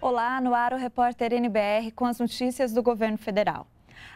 Olá, no ar o repórter NBR com as notícias do governo federal.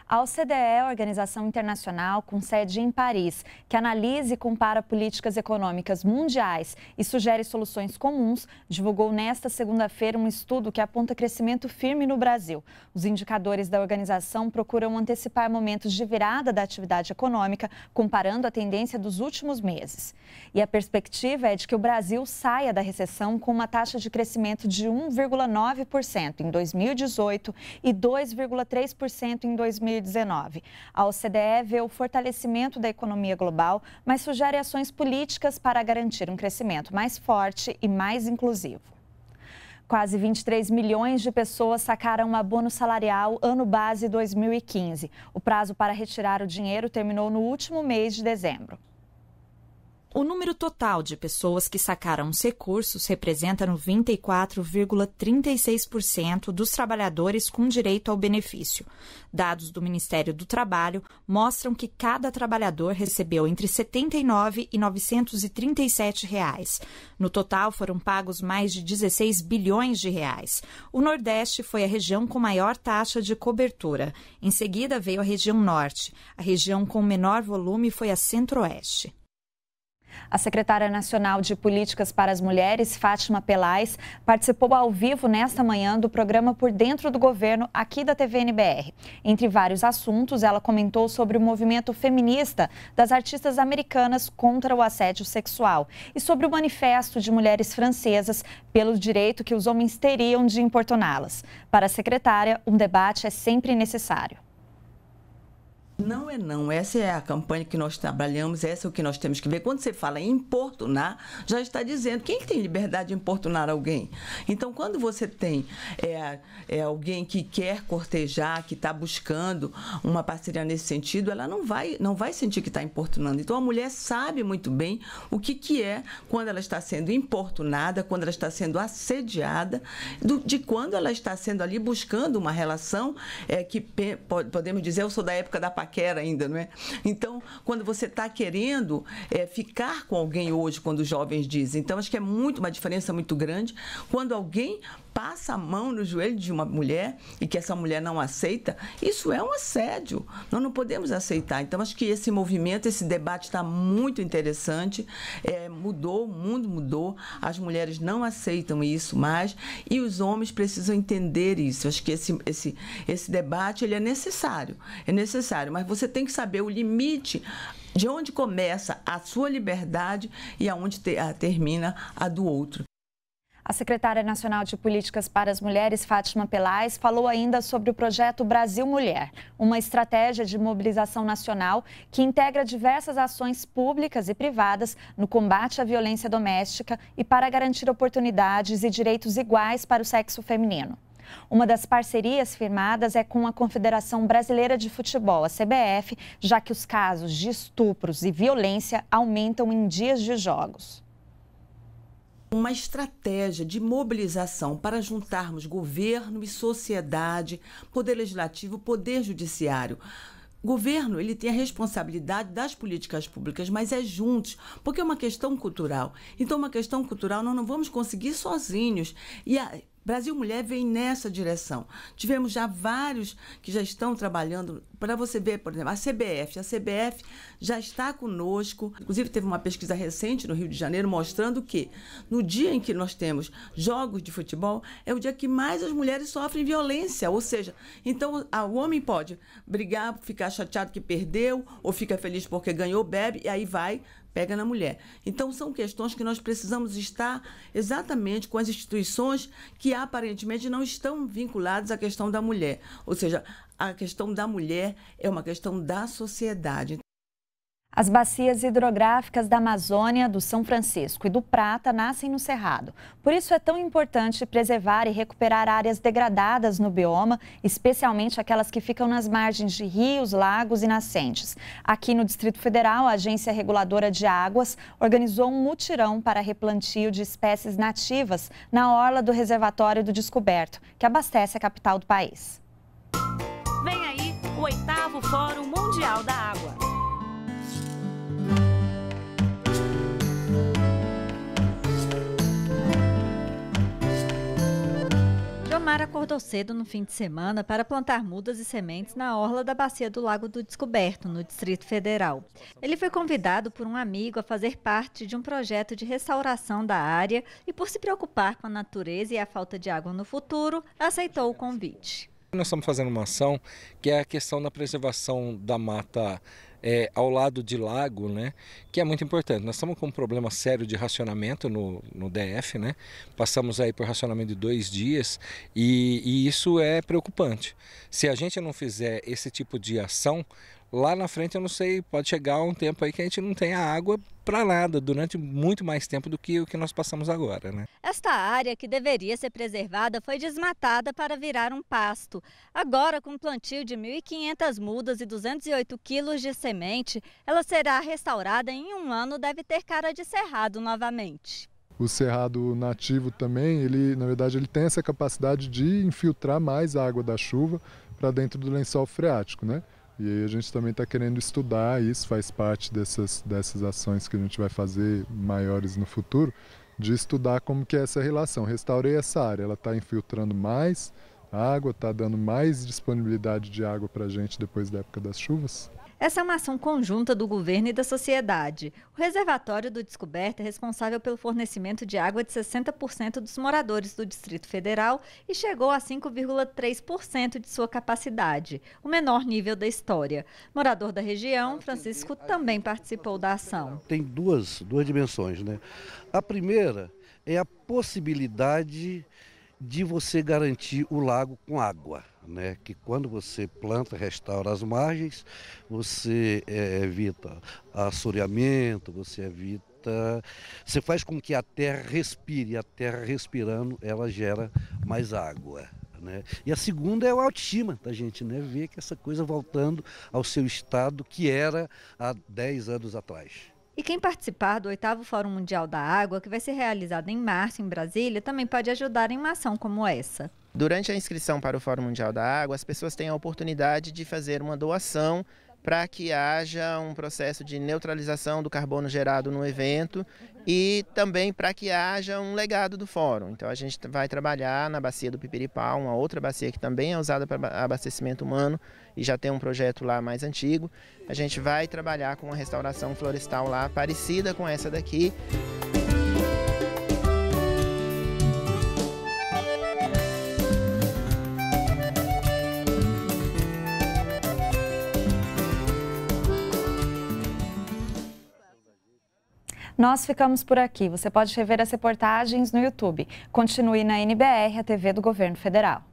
A OCDE organização internacional com sede em Paris, que analisa e compara políticas econômicas mundiais e sugere soluções comuns, divulgou nesta segunda-feira um estudo que aponta crescimento firme no Brasil. Os indicadores da organização procuram antecipar momentos de virada da atividade econômica, comparando a tendência dos últimos meses. E a perspectiva é de que o Brasil saia da recessão com uma taxa de crescimento de 1,9% em 2018 e 2,3% em 2019. 2019. A OCDE vê o fortalecimento da economia global, mas sugere ações políticas para garantir um crescimento mais forte e mais inclusivo. Quase 23 milhões de pessoas sacaram um abono salarial ano base 2015. O prazo para retirar o dinheiro terminou no último mês de dezembro. O número total de pessoas que sacaram os recursos representa 94,36% dos trabalhadores com direito ao benefício. Dados do Ministério do Trabalho mostram que cada trabalhador recebeu entre R$ 79 e R$ 937. Reais. No total, foram pagos mais de 16 bilhões de reais. O Nordeste foi a região com maior taxa de cobertura. Em seguida, veio a região Norte. A região com menor volume foi a Centro-Oeste. A secretária nacional de Políticas para as Mulheres, Fátima Pelais, participou ao vivo nesta manhã do programa Por Dentro do Governo, aqui da TV NBR. Entre vários assuntos, ela comentou sobre o movimento feminista das artistas americanas contra o assédio sexual e sobre o manifesto de mulheres francesas pelo direito que os homens teriam de importuná-las. Para a secretária, um debate é sempre necessário. Não é não, essa é a campanha que nós trabalhamos, essa é o que nós temos que ver. Quando você fala em importunar, já está dizendo quem tem liberdade de importunar alguém. Então, quando você tem é, é alguém que quer cortejar, que está buscando uma parceria nesse sentido, ela não vai, não vai sentir que está importunando. Então, a mulher sabe muito bem o que, que é quando ela está sendo importunada, quando ela está sendo assediada, do, de quando ela está sendo ali buscando uma relação é, que, podemos dizer, eu sou da época da paquera ainda, não é? Então, quando você está querendo é, ficar com alguém hoje, quando os jovens dizem, então acho que é muito uma diferença muito grande quando alguém passa a mão no joelho de uma mulher e que essa mulher não aceita, isso é um assédio. Nós não podemos aceitar. Então, acho que esse movimento, esse debate está muito interessante. É, mudou, o mundo mudou, as mulheres não aceitam isso mais e os homens precisam entender isso. Acho que esse, esse, esse debate ele é necessário. É necessário mas você tem que saber o limite de onde começa a sua liberdade e aonde te, a, ah, termina a do outro. A secretária nacional de Políticas para as Mulheres, Fátima Pelais, falou ainda sobre o projeto Brasil Mulher, uma estratégia de mobilização nacional que integra diversas ações públicas e privadas no combate à violência doméstica e para garantir oportunidades e direitos iguais para o sexo feminino. Uma das parcerias firmadas é com a Confederação Brasileira de Futebol, a CBF, já que os casos de estupros e violência aumentam em dias de jogos. Uma estratégia de mobilização para juntarmos governo e sociedade, poder legislativo, poder judiciário governo ele tem a responsabilidade das políticas públicas, mas é juntos, porque é uma questão cultural. Então, uma questão cultural nós não vamos conseguir sozinhos. E a, Brasil Mulher vem nessa direção. Tivemos já vários que já estão trabalhando. Para você ver, por exemplo, a CBF. A CBF já está conosco. Inclusive, teve uma pesquisa recente no Rio de Janeiro mostrando que no dia em que nós temos jogos de futebol, é o dia que mais as mulheres sofrem violência. Ou seja, então o homem pode brigar, ficar chateado que perdeu, ou fica feliz porque ganhou, bebe, e aí vai pega na mulher. Então, são questões que nós precisamos estar exatamente com as instituições que aparentemente não estão vinculadas à questão da mulher. Ou seja, a questão da mulher é uma questão da sociedade. As bacias hidrográficas da Amazônia, do São Francisco e do Prata nascem no Cerrado. Por isso é tão importante preservar e recuperar áreas degradadas no bioma, especialmente aquelas que ficam nas margens de rios, lagos e nascentes. Aqui no Distrito Federal, a Agência Reguladora de Águas organizou um mutirão para replantio de espécies nativas na orla do Reservatório do Descoberto, que abastece a capital do país. Mar acordou cedo no fim de semana para plantar mudas e sementes na orla da bacia do Lago do Descoberto, no Distrito Federal. Ele foi convidado por um amigo a fazer parte de um projeto de restauração da área e, por se preocupar com a natureza e a falta de água no futuro, aceitou o convite. Nós estamos fazendo uma ação que é a questão da preservação da mata é, ao lado de lago, né, que é muito importante. Nós estamos com um problema sério de racionamento no, no DF, né? Passamos aí por racionamento de dois dias e, e isso é preocupante. Se a gente não fizer esse tipo de ação, Lá na frente, eu não sei, pode chegar um tempo aí que a gente não tenha água para nada durante muito mais tempo do que o que nós passamos agora. Né? Esta área, que deveria ser preservada, foi desmatada para virar um pasto. Agora, com um plantio de 1.500 mudas e 208 quilos de semente, ela será restaurada em um ano deve ter cara de cerrado novamente. O cerrado nativo também, ele, na verdade, ele tem essa capacidade de infiltrar mais a água da chuva para dentro do lençol freático, né? E aí a gente também está querendo estudar, isso faz parte dessas, dessas ações que a gente vai fazer maiores no futuro, de estudar como que é essa relação. Restaurei essa área, ela está infiltrando mais água, está dando mais disponibilidade de água para a gente depois da época das chuvas? Essa é uma ação conjunta do governo e da sociedade. O reservatório do Descoberta é responsável pelo fornecimento de água de 60% dos moradores do Distrito Federal e chegou a 5,3% de sua capacidade, o menor nível da história. Morador da região, Francisco também participou da ação. Tem duas, duas dimensões, né? A primeira é a possibilidade de você garantir o lago com água, né? Que quando você planta, restaura as margens, você é, evita assoreamento, você evita, você faz com que a terra respire, a terra respirando, ela gera mais água. Né? E a segunda é o autoestima da gente, né? Ver que essa coisa voltando ao seu estado que era há 10 anos atrás. E quem participar do oitavo Fórum Mundial da Água, que vai ser realizado em março em Brasília, também pode ajudar em uma ação como essa. Durante a inscrição para o Fórum Mundial da Água, as pessoas têm a oportunidade de fazer uma doação para que haja um processo de neutralização do carbono gerado no evento e também para que haja um legado do fórum. Então a gente vai trabalhar na bacia do Pipiripá, uma outra bacia que também é usada para abastecimento humano e já tem um projeto lá mais antigo. A gente vai trabalhar com uma restauração florestal lá parecida com essa daqui. Nós ficamos por aqui. Você pode rever as reportagens no YouTube. Continue na NBR, a TV do Governo Federal.